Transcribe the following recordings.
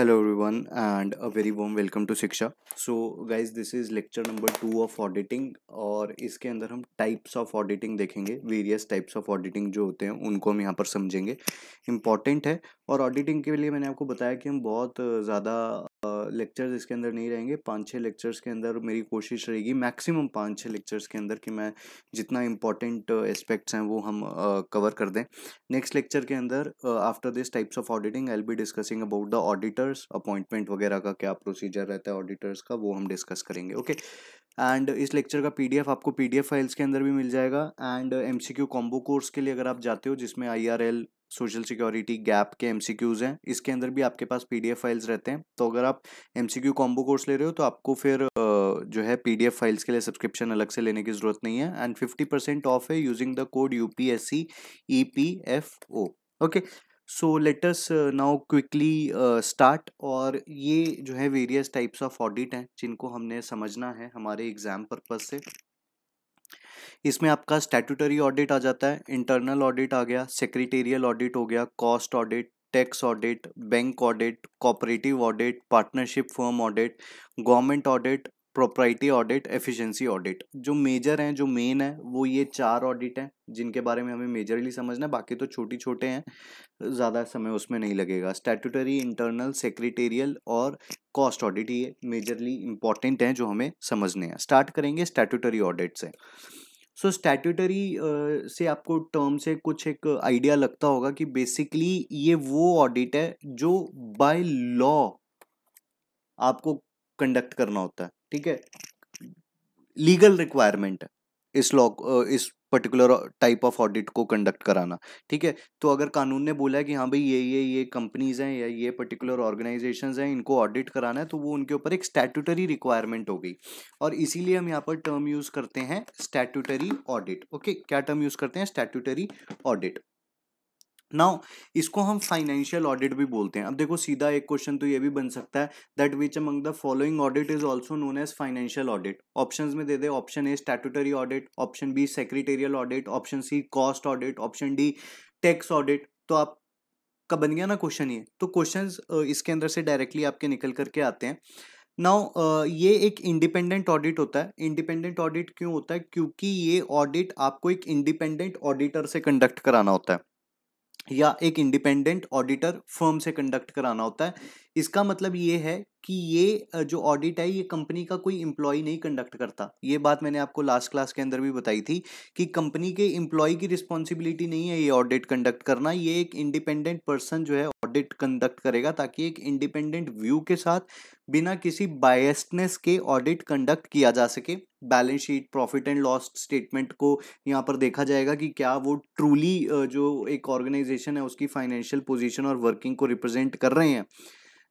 Every everyone and a very warm welcome to Shiksha so guys this is lecture number two of auditing और इसके अंदर हम types of auditing देखेंगे various types of auditing जो होते हैं उनको हम यहाँ पर समझेंगे इम्पॉर्टेंट है और ऑडिटिंग के लिए मैंने आपको बताया कि हम बहुत ज़्यादा लेक्चर्स इसके अंदर नहीं रहेंगे पाँच छः लेक्चर्स के अंदर मेरी कोशिश रहेगी मैक्सिमम पाँच छः लेक्चर्स के अंदर कि मैं जितना इंपॉर्टेंट एस्पेक्ट्स uh, हैं वो हम कवर uh, कर दें नेक्स्ट लेक्चर के अंदर after this types of auditing I'll be discussing about the auditors appointment वगैरह का क्या प्रोसीजर रहता है ऑडिटर्स का वो हम डिस्कस करेंगे ओके okay? एंड इस लेक्चर का पीडीएफ आपको पीडीएफ फाइल्स के अंदर भी मिल जाएगा एंड एमसीक्यू कॉम्बो कोर्स के लिए अगर आप जाते हो जिसमें आईआरएल सोशल सिक्योरिटी गैप के एम हैं इसके अंदर भी आपके पास पी फाइल्स रहते हैं तो अगर आप एम कॉम्बो कोर्स ले रहे हो तो आपको फिर जो है पी फाइल्स के लिए सब्सक्रिप्शन अलग से लेने की ज़रूरत नहीं है एंड फिफ्टी परसेंट ऑफ है using the code U P S C E P F O okay so let's now quickly start और ये जो है वेरियस टाइप्स ऑफ ऑडिट हैं जिनको हमने समझना है हमारे एग्ज़ाम पर्पज़ से इसमें आपका स्टैट्यूटरी ऑडिट आ जाता है इंटरनल ऑडिट आ गया सेक्रेटेरियल ऑडिट हो गया cost audit tax audit bank audit cooperative audit partnership firm audit government audit property audit efficiency audit जो मेजर हैं जो मेन है वो ये चार ऑडिट हैं जिनके बारे में हमें मेजरली समझना है बाकी तो छोटी छोटे हैं ज़्यादा समय उसमें नहीं लगेगा स्टैट्यूटरी इंटरनल सेक्रेटेरियल और कॉस्ट ऑडिट ये मेजरली इंपॉर्टेंट हैं जो हमें समझने हैं स्टार्ट करेंगे स्टैट्यूटरी ऑडिट से सो स्टैट्यूटरी से आपको टर्म से कुछ एक आइडिया लगता होगा कि बेसिकली ये वो ऑडिट है जो बाय लॉ आपको कंडक्ट करना होता है ठीक है लीगल रिक्वायरमेंट है इस लॉ इस पर्टिकुलर टाइप ऑफ ऑडिट को कंडक्ट कराना ठीक है तो अगर कानून ने बोला है कि हाँ भाई ये ये ये कंपनीज हैं या ये पर्टिकुलर ऑर्गेनाइजेशन हैं इनको ऑडिट कराना है तो वो उनके ऊपर एक स्टैट्यूटरी रिक्वायरमेंट हो गई और इसीलिए हम यहाँ पर टर्म यूज़ करते हैं स्टैट्यूटरी ऑडिट ओके क्या टर्म यूज़ करते हैं स्टैट्यूटरी ऑडिट नाउ इसको हम फाइनेंशियल ऑडिट भी बोलते हैं अब देखो सीधा एक क्वेश्चन तो ये भी बन सकता है that which among the following audit is also known as financial audit options में दे दे option A statutory audit option B secretarial audit option C cost audit option D tax audit तो आप का बन गया ना क्वेश्चन ये तो क्वेश्चन इसके अंदर से डायरेक्टली आपके निकल करके आते हैं नाउ ये एक इंडिपेंडेंट ऑडिट होता है इंडिपेंडेंट ऑडिट क्यों होता है क्योंकि ये ऑडिट आपको एक इंडिपेंडेंट ऑडिटर से कंडक्ट कराना होता है या एक इंडिपेंडेंट ऑडिटर फर्म से कंडक्ट कराना होता है इसका मतलब ये है कि ये जो ऑडिट है ये कंपनी का कोई इंप्लॉय नहीं कंडक्ट करता ये बात मैंने आपको लास्ट क्लास के अंदर भी बताई थी कि कंपनी के इम्प्लॉय की रिस्पॉन्सिबिलिटी नहीं है ये ऑडिट कंडक्ट करना ये एक इंडिपेंडेंट पर्सन जो है ऑडिट कंडक्ट करेगा ताकि एक इंडिपेंडेंट व्यू के साथ बिना किसी बायसनेस के ऑडिट कंडक्ट किया जा सके balance sheet profit and loss statement को यहाँ पर देखा जाएगा कि क्या वो ट्रूली जो एक ऑर्गेनाइजेशन है उसकी फाइनेंशियल पोजीशन और वर्किंग को रिप्रेजेंट कर रहे हैं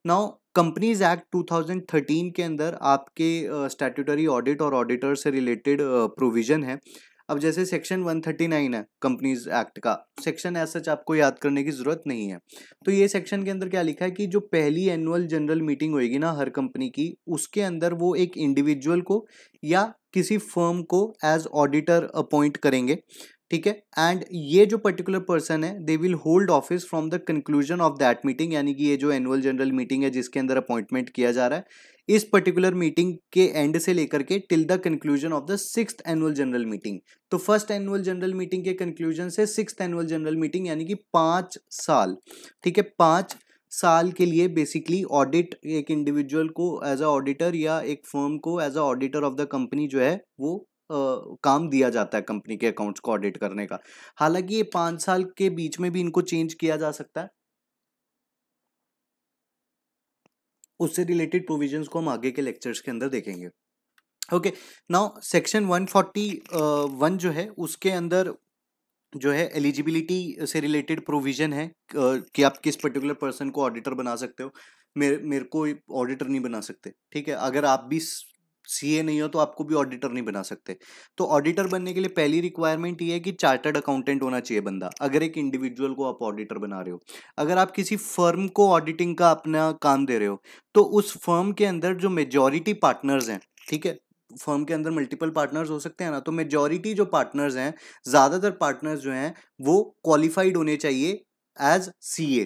नाउ कंपनीज एक्ट 2013 के अंदर आपके स्टैट्यूटरी ऑडिट और ऑडिटर से रिलेटेड प्रोविजन है अब जैसे सेक्शन 139 है कंपनीज एक्ट का सेक्शन एज सच आपको याद करने की ज़रूरत नहीं है तो ये सेक्शन के अंदर क्या लिखा है कि जो पहली एनुअल जनरल मीटिंग होएगी ना हर कंपनी की उसके अंदर वो एक इंडिविजुअल को या किसी फर्म को एज ऑडिटर अपॉइंट करेंगे ठीक है एंड ये जो पर्टिकुलर पर्सन है they will hold office from the conclusion of that meeting यानी कि ये जो एनुअल जनरल मीटिंग है जिसके अंदर अपॉइंटमेंट किया जा रहा है इस पर्टिकुलर मीटिंग के एंड से लेकर के till the conclusion of the six annual general meeting तो फर्स्ट एनुअल जनरल मीटिंग के कंक्लूजन से सिक्स एनुअल जनरल मीटिंग यानी कि पाँच साल ठीक है पाँच साल के लिए बेसिकली ऑडिट एक इंडिविजुअल को एज अ ऑडिटर या एक फर्म को as a auditor of the company जो है वो काम दिया जाता है कंपनी के अकाउंट्स को ऑडिट करने का हालांकि ये पांच साल के बीच में भी इनको चेंज किया जा सकता है उससे रिलेटेड प्रोविजंस को हम आगे के लेक्चर्स के अंदर देखेंगे ओके नाउ सेक्शन 141 जो है उसके अंदर जो है एलिजिबिलिटी से रिलेटेड प्रोविजन है कि आप किस पर्टिकुलर पर्सन को ऑडिटर बना सकते हो मेरे मेरे को ऑडिटर नहीं बना सकते ठीक है अगर आप भी सीए नहीं हो तो आपको भी ऑडिटर नहीं बना सकते तो ऑडिटर बनने के लिए पहली रिक्वायरमेंट ये है कि चार्टर्ड अकाउंटेंट होना चाहिए बंदा अगर एक इंडिविजुअल को आप ऑडिटर बना रहे हो अगर आप किसी फर्म को ऑडिटिंग का अपना काम दे रहे हो तो उस फर्म के अंदर जो मेजोरिटी पार्टनर्स हैं ठीक है फर्म के अंदर मल्टीपल पार्टनर्स हो सकते हैं ना तो मेजॉरिटी जो पार्टनर्स हैं ज़्यादातर पार्टनर्स जो हैं वो क्वालिफाइड होने चाहिए एज सी ए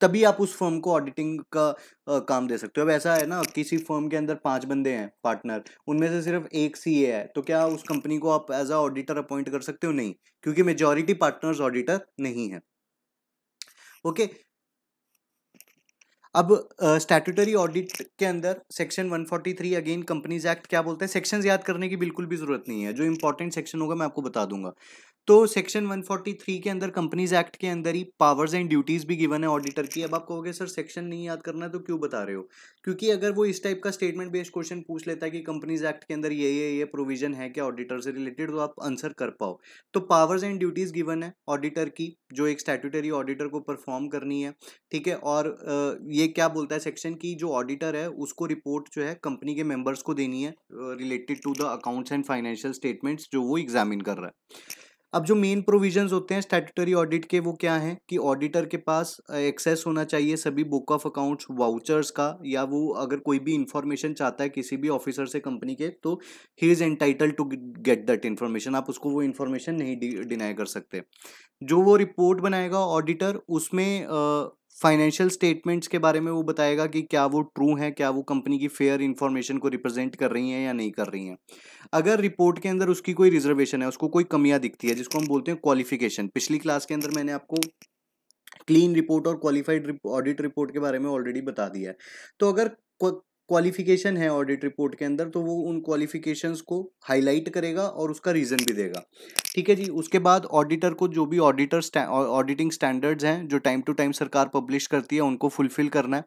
तभी आप उस फर्म को ऑडिटिंग का आ, काम दे सकते हो अब ऐसा है ना किसी फर्म के अंदर पांच बंदे हैं पार्टनर उनमें से सिर्फ एक सी ए है तो क्या उस कंपनी को आप एज अ ऑडिटर अपॉइंट कर सकते हो नहीं क्योंकि मेजोरिटी पार्टनर्स ऑडिटर नहीं है ओके अब स्टैट्यूटरी uh, ऑडिट के अंदर सेक्शन 143 अगेन कंपनीज एक्ट क्या बोलते हैं सेक्शंस याद करने की बिल्कुल भी जरूरत नहीं है जो इंपॉर्टेंट सेक्शन होगा मैं आपको बता दूंगा तो सेक्शन 143 के अंदर कंपनीज एक्ट के अंदर ही पावर्स एंड ड्यूटीज़ भी गिवन है ऑडिटर की अब आप कहोगे सर सेक्शन नहीं याद करना है तो क्यों बता रहे हो क्योंकि अगर वो इस टाइप का स्टेटमेंट बेस्ड क्वेश्चन पूछ लेता है कि कंपनीज एक्ट के अंदर ये ये ये प्रोविजन है क्या ऑडिटर से रिलेटेड तो आप आंसर कर पाओ तो पावर्स एंड ड्यूटीज़ गिवन है ऑडिटर की जो एक स्टेटूटरी ऑडिटर को परफॉर्म करनी है ठीक है और ये क्या बोलता है सेक्शन की जो ऑडिटर है उसको रिपोर्ट जो है कंपनी के मेंबर्स को देनी है related to the accounts and financial statements जो वो एग्जामिन कर रहा है अब जो मेन प्रोविजंस होते हैं स्टैटूटरी ऑडिट के वो क्या हैं कि ऑडिटर के पास एक्सेस होना चाहिए सभी बुक ऑफ अकाउंट्स वाउचर्स का या वो अगर कोई भी इंफॉर्मेशन चाहता है किसी भी ऑफिसर से कंपनी के तो ही is entitle to get that information आप उसको वो इन्फॉर्मेशन नहीं डिनाई कर सकते जो वो रिपोर्ट बनाएगा ऑडिटर उसमें फाइनेंशियल स्टेटमेंट्स के बारे में वो बताएगा कि क्या वो ट्रू है क्या वो कंपनी की फेयर इन्फॉर्मेशन को रिप्रेजेंट कर रही हैं या नहीं कर रही हैं अगर रिपोर्ट के अंदर उसकी कोई रिजर्वेशन है उसको कोई कमियाँ दिखती है जिसको हम बोलते हैं क्वालिफिकेशन पिछली क्लास के अंदर मैंने आपको क्लीन रिपोर्ट और क्वालिफाइड ऑडिट रिपोर्ट के बारे में ऑलरेडी बता दिया है तो अगर क्वालिफिकेशन है ऑडिट रिपोर्ट के अंदर तो वो उन क्वालिफिकेशंस को हाईलाइट करेगा और उसका रीज़न भी देगा ठीक है जी उसके बाद ऑडिटर को जो भी ऑडिटर ऑडिटिंग स्टैंडर्ड्स हैं जो टाइम टू टाइम सरकार पब्लिश करती है उनको फुलफिल करना है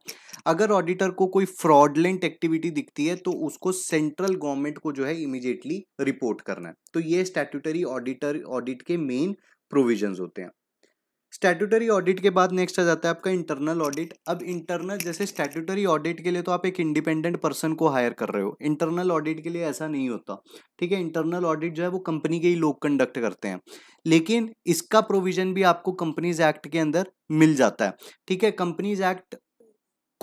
अगर ऑडिटर को कोई फ्रॉडलेंट एक्टिविटी दिखती है तो उसको सेंट्रल गवर्नमेंट को जो है इमिजिएटली रिपोर्ट करना है तो ये स्टैट्यूटरी ऑडिटर ऑडिट के मेन प्रोविजन होते हैं स्टैट्यूटरी ऑडिट के बाद नेक्स्ट आ जाता है आपका इंटरनल ऑडिट अब इंटरनल जैसे स्टैट्यूटरी ऑडिट के लिए तो आप एक इंडिपेंडेंट पर्सन को हायर कर रहे हो इंटरनल ऑडिट के लिए ऐसा नहीं होता ठीक है इंटरनल ऑडिट जो है वो कंपनी के ही लोग कंडक्ट करते हैं लेकिन इसका प्रोविजन भी आपको कंपनीज एक्ट के अंदर मिल जाता है ठीक है कंपनीज एक्ट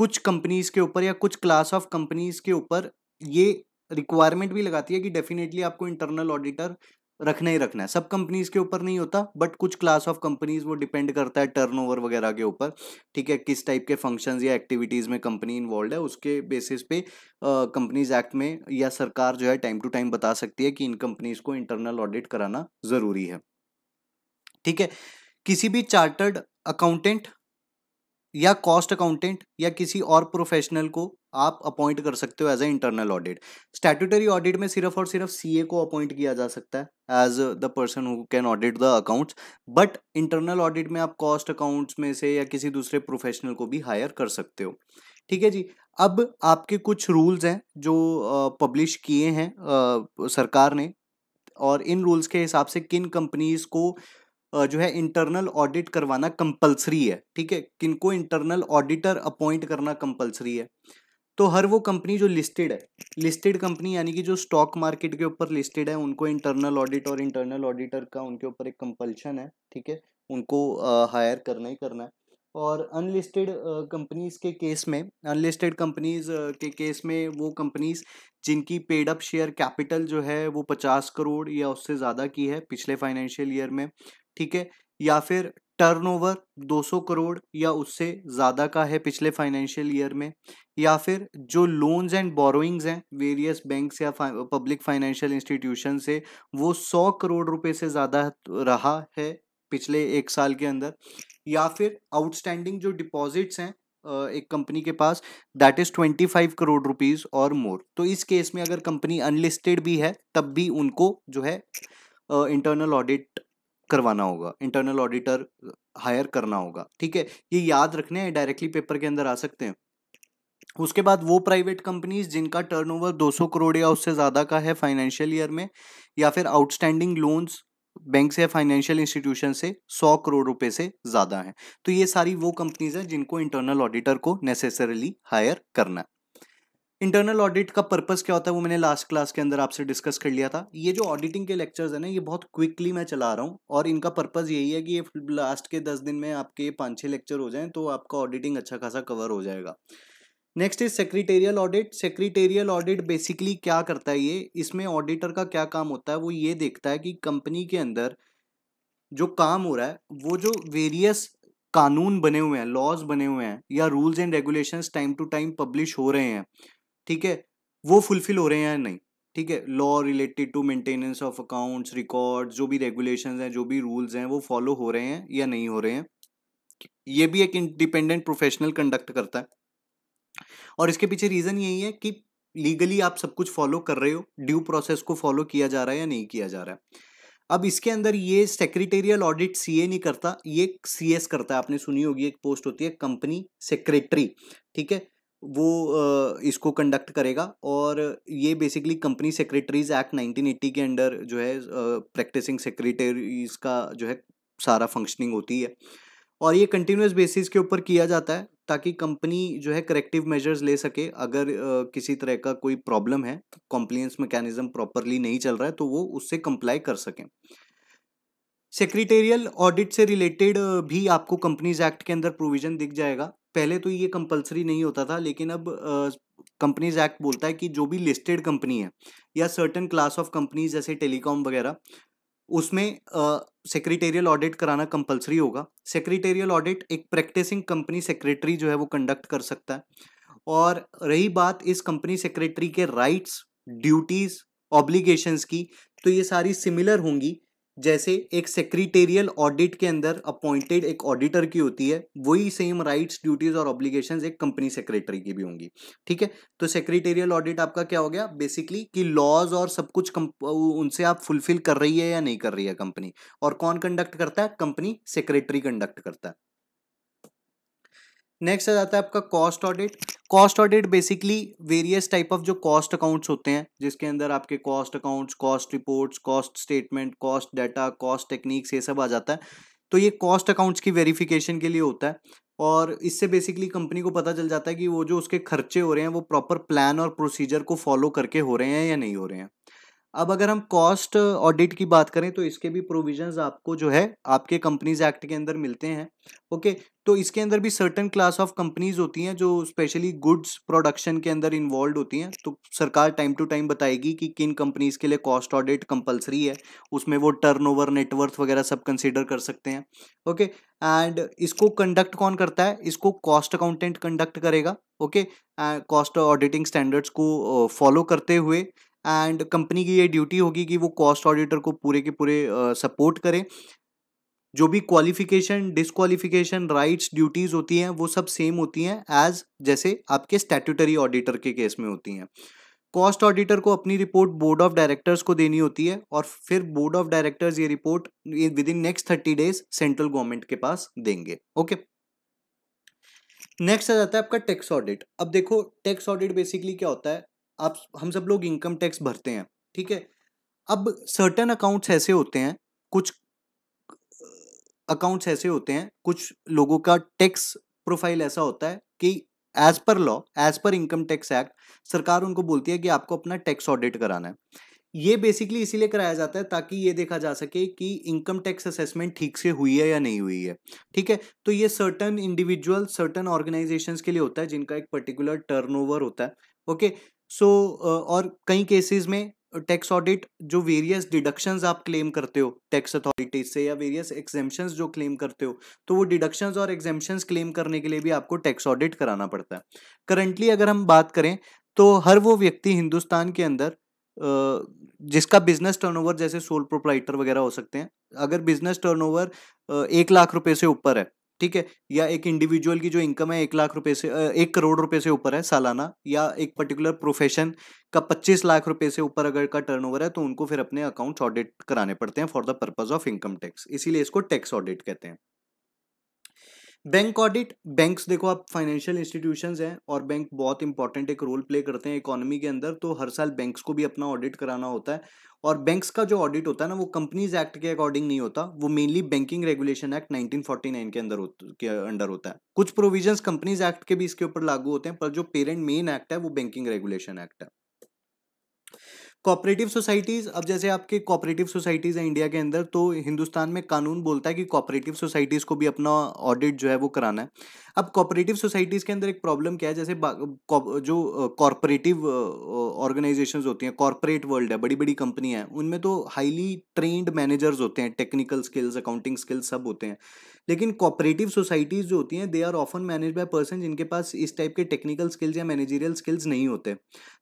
कुछ कंपनीज के ऊपर या कुछ क्लास ऑफ कंपनीज के ऊपर ये रिक्वायरमेंट भी लगाती है कि डेफिनेटली आपको इंटरनल ऑडिटर रखना ही रखना है सब कंपनीज के ऊपर नहीं होता बट कुछ क्लास ऑफ कंपनीज वो डिपेंड करता है टर्नओवर वगैरह के ऊपर ठीक है किस टाइप के फंक्शंस या एक्टिविटीज़ में कंपनी इन्वॉल्व है उसके बेसिस पे कंपनीज एक्ट में या सरकार जो है टाइम टू टाइम बता सकती है कि इन कंपनीज को इंटरनल ऑडिट कराना ज़रूरी है ठीक है किसी भी चार्टर्ड अकाउंटेंट या कॉस्ट अकाउंटेंट या किसी और प्रोफेशनल को आप अपॉइंट कर सकते हो as a internal audit statutory audit में सिर्फ और सिर्फ सीए को अपॉइंट किया जा सकता है as the person who can audit the accounts but internal audit में आप कॉस्ट अकाउंट्स में से या किसी दूसरे प्रोफेशनल को भी हायर कर सकते हो ठीक है जी अब आपके कुछ रूल्स हैं जो पब्लिश किए हैं आ, सरकार ने और इन रूल्स के हिसाब से किन कंपनीज को जो है इंटरनल ऑडिट करवाना कंपलसरी है ठीक है किनको इंटरनल ऑडिटर अपॉइंट करना कंपलसरी है तो हर वो कंपनी जो लिस्टेड है लिस्टेड कंपनी यानी कि जो स्टॉक मार्केट के ऊपर लिस्टेड है उनको इंटरनल ऑडिट और इंटरनल ऑडिटर का उनके ऊपर एक कंपल्शन है ठीक है उनको हायर करना ही करना है और अनलिस्टेड कंपनीज़ के केस में अनलिस्टेड कंपनीज़ के केस में वो कंपनीज़ जिनकी पेड अप शेयर कैपिटल जो है वो पचास करोड़ या उससे ज़्यादा की है पिछले फाइनेंशियल ईयर में ठीक है या फिर टर्नओवर 200 करोड़ या उससे ज़्यादा का है पिछले फाइनेंशियल ईयर में या फिर जो लोन्स एंड बोरोइंग्स हैं वेरियस बैंक्स या पब्लिक फाइनेंशियल इंस्टीट्यूशन से वो 100 करोड़ रुपए से ज़्यादा रहा है पिछले एक साल के अंदर या फिर आउटस्टैंडिंग जो डिपॉजिट्स हैं एक कंपनी के पास that is twenty five crore rupees और मोर तो इस केस में अगर कंपनी अनलिस्टेड भी है तब भी उनको जो है इंटरनल ऑडिट करवाना होगा इंटरनल ऑडिटर हायर करना होगा ठीक है ये याद रखने हैं डायरेक्टली पेपर के अंदर आ सकते हैं उसके बाद वो प्राइवेट कंपनीज जिनका टर्नओवर 200 करोड़ या उससे ज़्यादा का है फाइनेंशियल ईयर में या फिर आउटस्टैंडिंग लोन्स बैंक से फाइनेंशियल इंस्टीट्यूशन से 100 करोड़ रुपए से ज़्यादा हैं तो ये सारी वो कंपनीज हैं जिनको इंटरनल ऑडिटर को नेसेसरली हायर करना है इंटरनल ऑडिट का पर्पस क्या होता है वो मैंने लास्ट क्लास के अंदर आपसे डिस्कस कर लिया था ये जो ऑडिटिंग के लेक्चर्स हैं ना ये बहुत क्विकली मैं चला रहा हूँ और इनका पर्पस यही है कि ये लास्ट के दस दिन में आपके पाँच छः लेक्चर हो जाएं तो आपका ऑडिटिंग अच्छा खासा कवर हो जाएगा next is secretarial audit secretarial audit basically क्या करता है ये इसमें ऑडिटर का क्या काम होता है वो ये देखता है कि कंपनी के अंदर जो काम हो रहा है वो जो वेरियस कानून बने हुए हैं लॉज बने हुए हैं या rules and regulations time to time publish हो रहे हैं ठीक है वो फुलफिल हो रहे हैं या नहीं ठीक है law related to maintenance of accounts records जो भी रेगुलेशन हैं जो भी रूल्स हैं वो फॉलो हो रहे हैं या नहीं हो रहे हैं ये भी एक इंडिपेंडेंट प्रोफेशनल कंडक्ट करता है और इसके पीछे रीज़न यही है कि लीगली आप सब कुछ फॉलो कर रहे हो ड्यू प्रोसेस को फॉलो किया जा रहा है या नहीं किया जा रहा है अब इसके अंदर ये सेक्रेटेरियल ऑडिट सीए नहीं करता ये सीएस करता है आपने सुनी होगी एक पोस्ट होती है कंपनी सेक्रेटरी ठीक है वो इसको कंडक्ट करेगा और ये बेसिकली कंपनी सेक्रेटरीज एक्ट 1980 के अंडर जो है प्रैक्टिसिंग सेक्रेटरीज का जो है सारा फंक्शनिंग होती है और ये कंटिन्यूस बेसिस के ऊपर किया जाता है ताकि कंपनी जो है करेक्टिव मेजर्स ले सके अगर किसी तरह का कोई प्रॉब्लम है कॉम्प्लियंस मैकेनिज्म प्रॉपरली नहीं चल रहा है तो वो उससे कंप्लाई कर सकें सेक्रेटेरियल ऑडिट से रिलेटेड भी आपको कंपनीज एक्ट के अंदर प्रोविजन दिख जाएगा पहले तो ये कंपलसरी नहीं होता था लेकिन अब कंपनीज एक्ट बोलता है कि जो भी लिस्टेड कंपनी है या सर्टन क्लास ऑफ कंपनीज जैसे टेलीकॉम वगैरह उसमें सेक्रेटेरियल ऑडिट कराना कंपलसरी होगा सेक्रेटेरियल ऑडिट एक प्रैक्टिसिंग कंपनी सेक्रेटरी जो है वो कंडक्ट कर सकता है और रही बात इस कंपनी सेक्रेटरी के राइट्स ड्यूटीज़ ऑब्लिगेशंस की तो ये सारी सिमिलर होंगी जैसे एक सेक्रेटेरियल ऑडिट के अंदर अपॉइंटेड एक ऑडिटर की होती है वही सेम राइट्स ड्यूटीज और ऑब्लिगेशन एक कंपनी सेक्रेटरी की भी होंगी ठीक है तो सेक्रेटेरियल ऑडिट आपका क्या हो गया बेसिकली कि लॉज और सब कुछ उनसे आप फुलफिल कर रही है या नहीं कर रही है कंपनी और कौन कंडक्ट करता है कंपनी सेक्रेटरी कंडक्ट करता है नेक्स्ट आ जाता है आपका cost audit cost audit basically various type of जो कॉस्ट अकाउंट्स होते हैं जिसके अंदर आपके cost accounts cost reports cost statement cost data cost techniques ये सब आ जाता है तो ये कॉस्ट अकाउंट्स की वेरिफिकेशन के लिए होता है और इससे बेसिकली कंपनी को पता चल जाता है कि वो जो उसके खर्चे हो रहे हैं वो प्रॉपर प्लान और प्रोसीजर को फॉलो करके हो रहे हैं या नहीं हो रहे हैं अब अगर हम कॉस्ट ऑडिट की बात करें तो इसके भी प्रोविजंस आपको जो है आपके कंपनीज एक्ट के अंदर मिलते हैं ओके तो इसके अंदर भी सर्टन क्लास ऑफ कंपनीज होती हैं जो स्पेशली गुड्स प्रोडक्शन के अंदर इन्वॉल्व होती हैं तो सरकार टाइम टू टाइम बताएगी कि किन कंपनीज के लिए कॉस्ट ऑडिट कंपलसरी है उसमें वो ओवर नेटवर्थ वगैरह सब कंसिडर कर सकते हैं ओके एंड इसको कंडक्ट कौन करता है इसको कॉस्ट अकाउंटेंट कंडक्ट करेगा ओके कॉस्ट ऑडिटिंग स्टैंडर्ड्स को फॉलो करते हुए एंड कंपनी की ये ड्यूटी होगी कि वो कॉस्ट ऑडिटर को पूरे के पूरे सपोर्ट करें जो भी क्वालिफिकेशन डिसक्वालिफिकेशन राइट्स ड्यूटीज़ होती हैं वो सब सेम होती हैं एज जैसे आपके स्टैट्यूटरी ऑडिटर के केस में होती हैं कॉस्ट ऑडिटर को अपनी रिपोर्ट बोर्ड ऑफ डायरेक्टर्स को देनी होती है और फिर बोर्ड ऑफ डायरेक्टर्स ये report within next thirty days central government के पास देंगे ओके नेक्स्ट आ जाता है आपका टैक्स ऑडिट अब देखो टैक्स ऑडिट बेसिकली क्या होता है आप हम सब लोग इनकम टैक्स भरते हैं ठीक है अब सर्टन अकाउंट्स ऐसे होते हैं कुछ अकाउंट्स ऐसे होते हैं कुछ लोगों का टैक्स प्रोफाइल ऐसा होता है कि as per law as per income tax act सरकार उनको बोलती है कि आपको अपना टैक्स ऑडिट कराना है ये बेसिकली इसीलिए कराया जाता है ताकि ये देखा जा सके कि इनकम टैक्स असेसमेंट ठीक से हुई है या नहीं हुई है ठीक है तो ये सर्टन इंडिविजुअल सर्टन ऑर्गेनाइजेशंस के लिए होता है जिनका एक पर्टिकुलर टर्नओवर होता है ओके सो so, और कई केसेस में टैक्स ऑडिट जो वेरियस डिडक्शंस आप क्लेम करते हो टैक्स अथॉरिटीज से या वेरियस एग्जेम्पन्स जो क्लेम करते हो तो वो डिडक्शंस और एग्जेम्पन्स क्लेम करने के लिए भी आपको टैक्स ऑडिट कराना पड़ता है करंटली अगर हम बात करें तो हर वो व्यक्ति हिंदुस्तान के अंदर जिसका बिजनेस टर्नओवर जैसे सोल प्रोपराइटर वगैरह हो सकते हैं अगर बिजनेस टर्नओवर एक लाख रुपए से ऊपर है ठीक है या एक इंडिविजुअल की जो इनकम है एक लाख रुपए से एक करोड़ रुपए से ऊपर है सालाना या एक पर्टिकुलर प्रोफेशन का पच्चीस लाख रुपए से ऊपर अगर का टर्नओवर है तो उनको फिर अपने अकाउंट ऑडिट कराने पड़ते हैं for the purpose of income tax इसीलिए इसको टैक्स ऑडिट कहते हैं बैंक ऑडिट बैंक्स देखो आप फाइनेंशियल इंस्टीट्यूशन हैं और बैंक बहुत इंपॉर्टेंट एक रोल प्ले करते हैं इकोनॉमी के अंदर तो हर साल बैंक्स को भी अपना ऑडिट कराना होता है और बैंक्स का जो ऑडिट होता है ना वो कंपनीज एक्ट के अकॉर्डिंग नहीं होता वो मेनली बैंकिंग रेगुलेशन एक्ट 1949 के अंदर के अंडर होता है कुछ प्रोविजंस कंपनीज एक्ट के भी इसके ऊपर लागू होते हैं पर जो पेरेंट मेन एक्ट है वो बैंकिंग रेगुलेशन एक्ट है कोऑपरेटिव सोसाइटीज़ अब जैसे आपके कॉपरेटिव सोसाइटीज़ हैं इंडिया के अंदर तो हिंदुस्तान में कानून बोलता है कि कॉपरेटिव सोसाइटीज़ को भी अपना ऑडिट जो है वो कराना है अब कॉपरेटिव सोसाइटीज़ के अंदर एक प्रॉब्लम क्या है जैसे जो कॉरपोरेटिव ऑर्गेनाइजेशंस होती हैं कॉरपोरेट वर्ल्ड है बड़ी बड़ी कंपनी है उनमें तो हाईली ट्रेंड मैनेजर्स होते हैं टेक्निकल स्किल्स अकाउंटिंग स्किल्स सब होते हैं लेकिन कॉपरेटिव सोसाइटीज़ जो होती हैं they are often manage by person जिनके पास इस टाइप के टेक्निकल स्किल्स या मैनेजरियल स्किल्स नहीं होते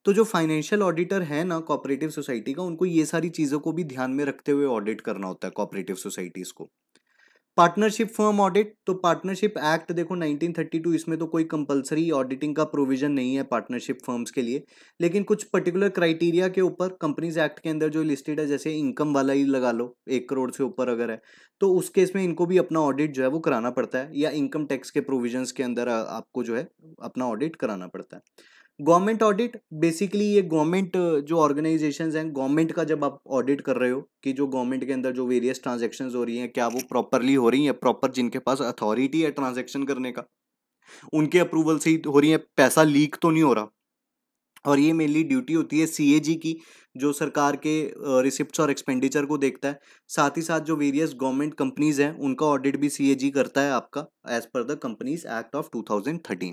तो जो फाइनेंशियल ऑडिटर है ना कॉपरेटिव सोसाइटी का उनको ये सारी चीज़ों को भी ध्यान में रखते हुए ऑडिट करना होता है कॉपरेटिव सोसाइटीज़ को पार्टनरशिप फर्म ऑडिट तो पार्टनरशिप एक्ट देखो 1932 इसमें तो कोई कंपलसरी ऑडिटिंग का प्रोविजन नहीं है पार्टनरशिप फर्म्स के लिए लेकिन कुछ पर्टिकुलर क्राइटेरिया के ऊपर कंपनीज एक्ट के अंदर जो लिस्टेड है जैसे इनकम वाला ही लगा लो एक करोड़ से ऊपर अगर है तो उस केस में इनको भी अपना ऑडिट जो है वो कराना पड़ता है या इनकम टैक्स के प्रोविजन के अंदर आपको जो है अपना ऑडिट कराना पड़ता है गवर्नमेंट ऑडिट बेसिकली ये गवर्नमेंट जो ऑर्गेनाइजेशंस हैं गवर्नमेंट का जब आप ऑडिट कर रहे हो कि जो गवर्नमेंट के अंदर जो वेरियस ट्रांजेक्शन हो रही हैं क्या वो प्रॉपरली हो रही हैं प्रॉपर जिनके पास अथॉरिटी है ट्रांजेक्शन करने का उनके अप्रूवल से ही हो रही है पैसा लीक तो नहीं हो रहा और ये मेनली ड्यूटी होती है सी की जो सरकार के रिसिप्ट और एक्सपेंडिचर को देखता है साथ ही साथ जो वेरियस गवर्नमेंट कंपनीज हैं उनका ऑडिट भी सी करता है आपका as per the companies act of 2013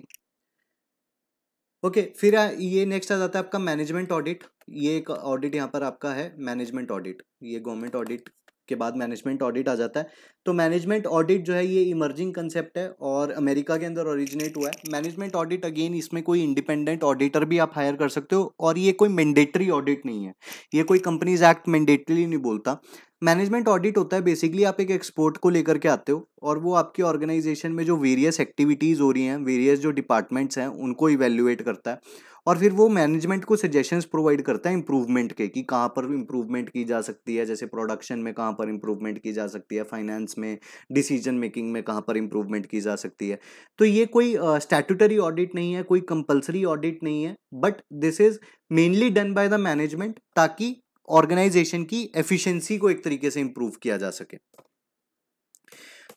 okay okay, फिर ये नेक्स्ट आ जाता है आपका मैनेजमेंट ऑडिट ये एक ऑडिट यहाँ पर आपका है मैनेजमेंट ऑडिट ये गवर्नमेंट ऑडिट के बाद मैनेजमेंट ऑडिट आ जाता है तो मैनेजमेंट ऑडिट जो है ये इमर्जिंग कंसेप्ट है और अमेरिका के अंदर ओरिजिनेट हुआ है मैनेजमेंट ऑडिट अगेन इसमें कोई इंडिपेंडेंट ऑडिटर भी आप हायर कर सकते हो और ये कोई मैंडेटरी ऑडिट नहीं है ये कोई कंपनीज एक्ट मैंडेटरी नहीं बोलता मैनेजमेंट ऑडिट होता है बेसिकली आप एक एक्सपोर्ट को लेकर के आते हो और वो आपके ऑर्गेनाइजेशन में जो वेरियस एक्टिविटीज़ हो रही हैं वेरियस जो डिपार्टमेंट्स हैं उनको इवेल्युएट करता है और फिर वो मैनेजमेंट को सजेशंस प्रोवाइड करता है इम्प्रूवमेंट के कि कहाँ पर इम्प्रूवमेंट की जा सकती है जैसे प्रोडक्शन में कहाँ पर इम्प्रूवमेंट की जा सकती है फाइनेंस में डिसीजन मेकिंग में कहाँ पर इम्प्रूवमेंट की जा सकती है तो ये कोई स्टैटूटरी uh, ऑडिट नहीं है कोई कंपल्सरी ऑडिट नहीं है but this is mainly done by the management ताकि ऑर्गेनाइजेशन की एफिशिएंसी को एक तरीके से इम्प्रूव किया जा सके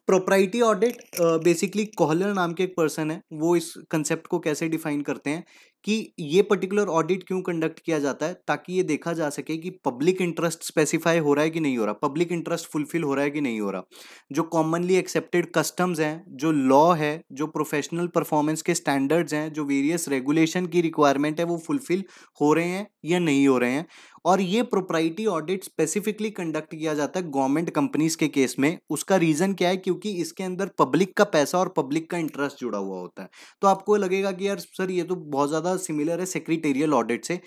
प्रोपराइटी ऑडिट बेसिकली कोहलर नाम के एक पर्सन है वो इस कंसेप्ट को कैसे डिफाइन करते हैं कि ये पर्टिकुलर ऑडिट क्यों कंडक्ट किया जाता है ताकि ये देखा जा सके कि पब्लिक इंटरेस्ट स्पेसिफाई हो रहा है कि नहीं हो रहा पब्लिक इंटरेस्ट फुलफिल हो रहा है कि नहीं हो रहा जो कॉमनली एक्सेप्टेड कस्टम्स हैं जो लॉ है जो प्रोफेशनल परफॉर्मेंस के स्टैंडर्ड्स हैं जो वेरियस रेगुलेशन की रिक्वायरमेंट है वो फुलफिल हो रहे हैं या नहीं हो रहे हैं और ये प्रोप्राइटी ऑडिट स्पेसिफिकली कंडक्ट किया जाता है गवर्नमेंट कंपनीज के केस में उसका रीज़न क्या है क्योंकि इसके अंदर पब्लिक का पैसा और पब्लिक का इंटरेस्ट जुड़ा हुआ होता है तो आपको लगेगा कि यार सर ये तो बहुत ज़्यादा सिमिलर है सेक्रेटेरियल ऑडिट से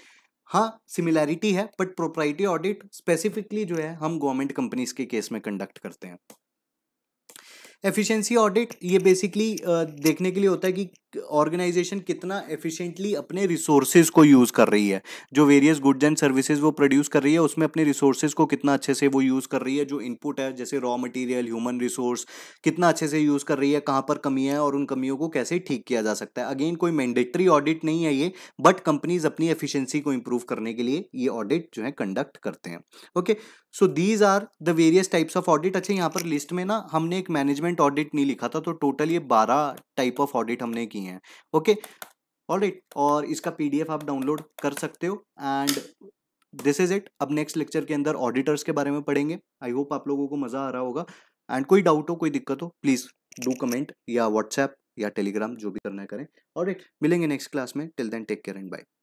हाँ सिमिलैरिटी है बट प्रोप्राइटी ऑडिट स्पेसिफिकली जो है हम गवर्नमेंट कंपनीज के केस में कंडक्ट करते हैं एफिशिएंसी ऑडिट ये बेसिकली देखने के लिए होता है कि ऑर्गेनाइजेशन कितना एफिशिएंटली अपने रिसोर्सेज को यूज़ कर रही है जो वेरियस गुड्स एंड सर्विसेज वो प्रोड्यूस कर रही है उसमें अपने रिसोर्सेज को कितना अच्छे से वो यूज़ कर रही है जो इनपुट है जैसे रॉ मटेरियल ह्यूमन रिसोर्स कितना अच्छे से यूज़ कर रही है कहाँ पर कमियाँ हैं और उन कमियों को कैसे ठीक किया जा सकता है अगेन कोई मैंडेटरी ऑडिट नहीं है ये बट कंपनीज अपनी एफिशियंसी को इम्प्रूव करने के लिए ये ऑडिट जो है कंडक्ट करते हैं okay so these are the various types of audit अच्छा यहाँ पर लिस्ट में ना हमने एक मैनेजमेंट ऑडिट नहीं लिखा था तो टोटल ये बारह टाइप ऑफ ऑडिट हमने की किए हैं ओके राइट और इसका पीडीएफ आप डाउनलोड कर सकते हो एंड दिस इज इट अब नेक्स्ट लेक्चर के अंदर ऑडिटर्स के बारे में पढ़ेंगे आई होप आप लोगों को मजा आ रहा होगा एंड कोई डाउट हो कोई दिक्कत हो प्लीज डू कमेंट या व्हाट्सएप या टेलीग्राम जो भी करना है करें और मिलेंगे नेक्स्ट क्लास में till then take care and bye